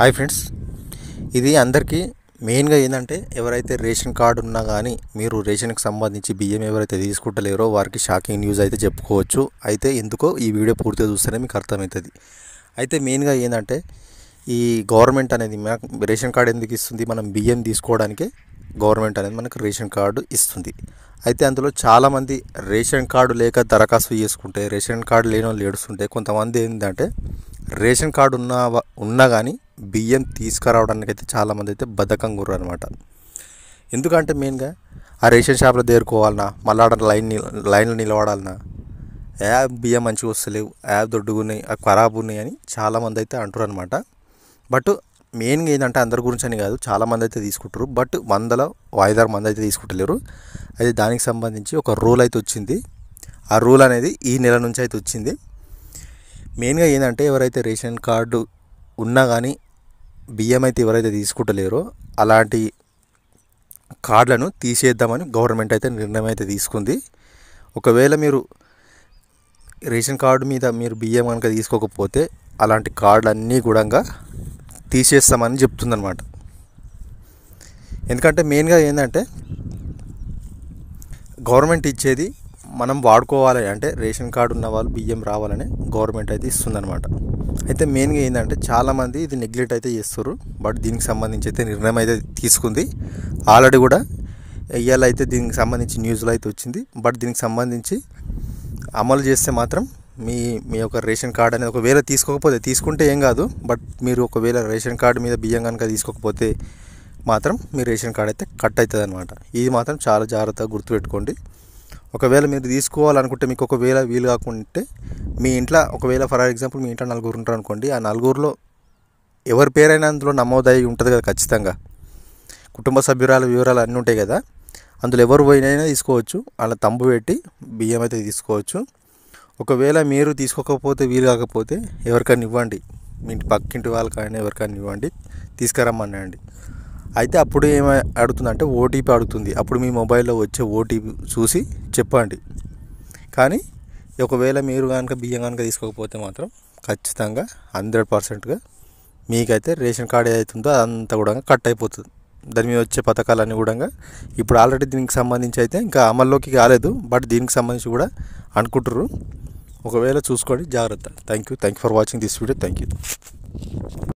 hi friends ఇది అందరికీ మెయిన్గా ఏంటంటే ఎవరైతే రేషన్ కార్డు ఉన్నా కానీ మీరు రేషన్కి సంబంధించి బియ్యం ఎవరైతే తీసుకుంటలేరో వారికి షాకింగ్ న్యూస్ అయితే చెప్పుకోవచ్చు అయితే ఎందుకో ఈ వీడియో పూర్తిగా చూస్తేనే మీకు అర్థమవుతుంది అయితే మెయిన్గా ఏంటంటే ఈ గవర్నమెంట్ అనేది రేషన్ కార్డు ఎందుకు ఇస్తుంది మనం బియ్యం తీసుకోవడానికి గవర్నమెంట్ అనేది మనకు రేషన్ కార్డు ఇస్తుంది అయితే అందులో చాలామంది రేషన్ కార్డు లేక దరఖాస్తు చేసుకుంటే రేషన్ కార్డు లేని వాళ్ళు ఏడుస్తుంటే కొంతమంది ఏంటంటే రేషన్ కార్డు ఉన్న ఉన్నా కానీ బియ్యం తీసుకురావడానికి అయితే చాలామంది అయితే బద్ధకం గుర్రు అనమాట ఎందుకంటే మెయిన్గా ఆ రేషన్ షాప్లో దేరుకోవాలన్నా మళ్ళా లైన్ లైన్లో నిలబడాలన్నా ఏ బియ్యం మంచిగా వస్తలేవు యాప్ దొడ్డుగున్నాయి ఆ ఖరాబ్ ఉన్నాయి అని చాలామంది అయితే అంటారు అనమాట బట్ మెయిన్గా ఏంటంటే అందరి గురించి అని కాదు చాలామంది అయితే తీసుకుంటారు బట్ వందల వాయిదారు మంది అయితే తీసుకుంటలేరు అయితే దానికి సంబంధించి ఒక రూల్ అయితే వచ్చింది ఆ రూల్ అనేది ఈ నెల నుంచి అయితే వచ్చింది మెయిన్గా ఏంటంటే ఎవరైతే రేషన్ కార్డు ఉన్నా కానీ బియ్యం అయితే ఎవరైతే తీసుకుంటలేరో అలాంటి కార్డులను తీసేద్దామని గవర్నమెంట్ అయితే నిర్ణయం అయితే తీసుకుంది ఒకవేళ మీరు రేషన్ కార్డు మీద మీరు బియ్యం కనుక తీసుకోకపోతే అలాంటి కార్డులన్నీ కూడా తీసేస్తామని చెప్తుందనమాట ఎందుకంటే మెయిన్గా ఏంటంటే గవర్నమెంట్ ఇచ్చేది మనం వాడుకోవాలి అంటే రేషన్ కార్డు ఉన్న వాళ్ళు బియ్యం రావాలని గవర్నమెంట్ అయితే ఇస్తుందనమాట అయితే మెయిన్గా ఏంటంటే చాలామంది ఇది నెగ్లెక్ట్ అయితే చేస్తారు బట్ దీనికి సంబంధించి అయితే నిర్ణయం అయితే తీసుకుంది ఆల్రెడీ కూడా ఇవాళ అయితే దీనికి సంబంధించి న్యూస్లో అయితే వచ్చింది బట్ దీనికి సంబంధించి అమలు చేస్తే మాత్రం మీ మీ యొక్క రేషన్ కార్డు అనేది ఒకవేళ తీసుకోకపోతే తీసుకుంటే ఏం కాదు బట్ మీరు ఒకవేళ రేషన్ కార్డు మీద బియ్యం కనుక తీసుకోకపోతే మాత్రం మీ రేషన్ కార్డు అయితే కట్ అవుతుంది అనమాట ఇది మాత్రం చాలా జాగ్రత్తగా గుర్తుపెట్టుకోండి ఒకవేళ మీరు తీసుకోవాలనుకుంటే మీకు ఒకవేళ వీలు కాకుంటే మీ ఇంట్లో ఒకవేళ ఫర్ ఎగ్జాంపుల్ మీ ఇంట్లో నలుగురు ఉంటారు అనుకోండి ఆ నలుగురిలో ఎవరి పేరైనా అందులో నమోదయ్యి ఉంటుంది కదా ఖచ్చితంగా కుటుంబ సభ్యురాల వివరాలు అన్నీ ఉంటాయి కదా అందులో ఎవరు పోయినైనా తీసుకోవచ్చు వాళ్ళ తంబు పెట్టి బియ్యం అయితే తీసుకోవచ్చు ఒకవేళ మీరు తీసుకోకపోతే వీలు కాకపోతే ఎవరికైనా ఇవ్వండి మీ ఇంటి పక్కింటి వాళ్ళకైనా ఎవరికైనా ఇవ్వండి తీసుకురమ్మనండి అయితే అప్పుడు అడుగుతుంది అడుగుతుందంటే ఓటీపీ అడుగుతుంది అప్పుడు మీ మొబైల్లో వచ్చే ఓటీపీ చూసి చెప్పండి కానీ ఒకవేళ మీరు కనుక బియ్యం కనుక తీసుకోకపోతే మాత్రం ఖచ్చితంగా హండ్రెడ్ పర్సెంట్గా మీకైతే రేషన్ కార్డ్ ఏదైతుందో అదంతా కూడా కట్ అయిపోతుంది దాని మీద వచ్చే పథకాలన్నీ కూడా ఇప్పుడు ఆల్రెడీ దీనికి సంబంధించి అయితే ఇంకా అమల్లోకి కాలేదు బట్ దీనికి సంబంధించి కూడా అనుకుంటారు ఒకవేళ చూసుకోండి జాగ్రత్త thank you thank for watching this video thank you